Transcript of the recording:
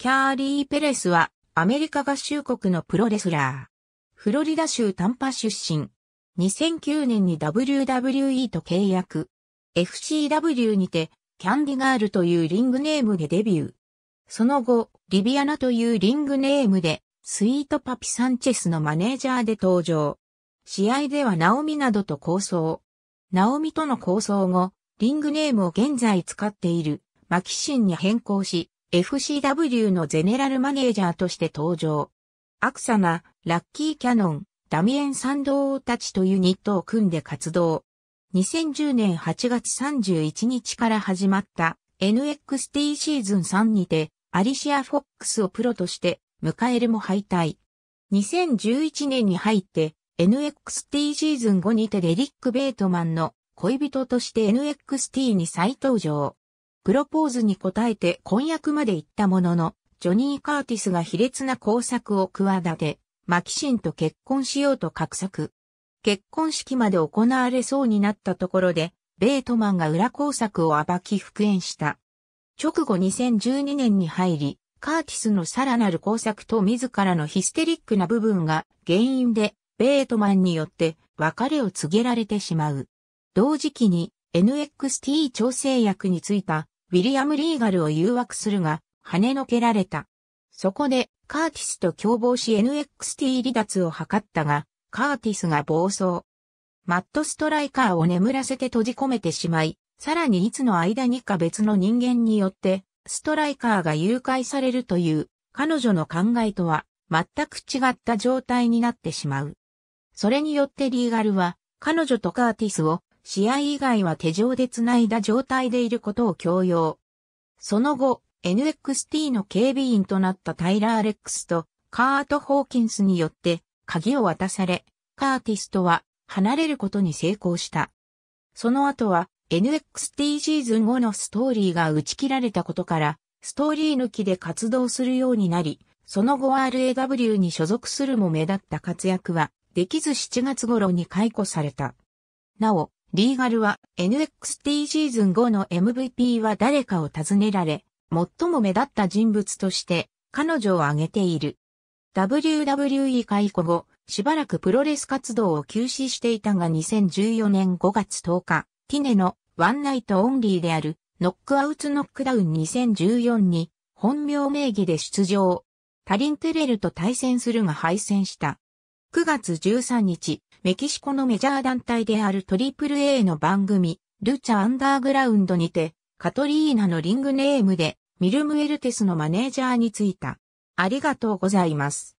キャーリー・ペレスはアメリカ合衆国のプロレスラー。フロリダ州タンパ出身。2009年に WWE と契約。FCW にてキャンディガールというリングネームでデビュー。その後、リビアナというリングネームでスイートパピサンチェスのマネージャーで登場。試合ではナオミなどと構想。ナオミとの構想後、リングネームを現在使っているマキシンに変更し、FCW のゼネラルマネージャーとして登場。アクサナ、ラッキーキャノン、ダミエン・サンドーたちというニットを組んで活動。2010年8月31日から始まった NXT シーズン3にてアリシア・フォックスをプロとして迎えるも敗退。2011年に入って NXT シーズン5にてデリック・ベートマンの恋人として NXT に再登場。プロポーズに応えて婚約まで行ったものの、ジョニー・カーティスが卑劣な工作を企て、マキシンと結婚しようと画策。結婚式まで行われそうになったところで、ベートマンが裏工作を暴き復縁した。直後2012年に入り、カーティスのさらなる工作と自らのヒステリックな部分が原因で、ベートマンによって別れを告げられてしまう。同時期に NXT 調整役についたウィリアム・リーガルを誘惑するが、跳ねのけられた。そこで、カーティスと共謀し NXT 離脱を図ったが、カーティスが暴走。マット・ストライカーを眠らせて閉じ込めてしまい、さらにいつの間にか別の人間によって、ストライカーが誘拐されるという、彼女の考えとは、全く違った状態になってしまう。それによってリーガルは、彼女とカーティスを試合以外は手上で繋いだ状態でいることを強要。その後、NXT の警備員となったタイラー・レックスとカート・ホーキンスによって鍵を渡され、カーティスとは離れることに成功した。その後は NXT シーズン後のストーリーが打ち切られたことから、ストーリー抜きで活動するようになり、その後 RAW に所属するも目立った活躍は、できず7月頃に解雇された。なお、リーガルは NXT シーズン後の MVP は誰かを尋ねられ、最も目立った人物として彼女を挙げている。WWE 解雇後、しばらくプロレス活動を休止していたが2014年5月10日、ティネのワンナイトオンリーであるノックアウトノックダウン2014に本名名義で出場。タリンテレルと対戦するが敗戦した。9月13日、メキシコのメジャー団体である AAA の番組、ルチャ・アンダーグラウンドにて、カトリーナのリングネームで、ミルムエルテスのマネージャーについた。ありがとうございます。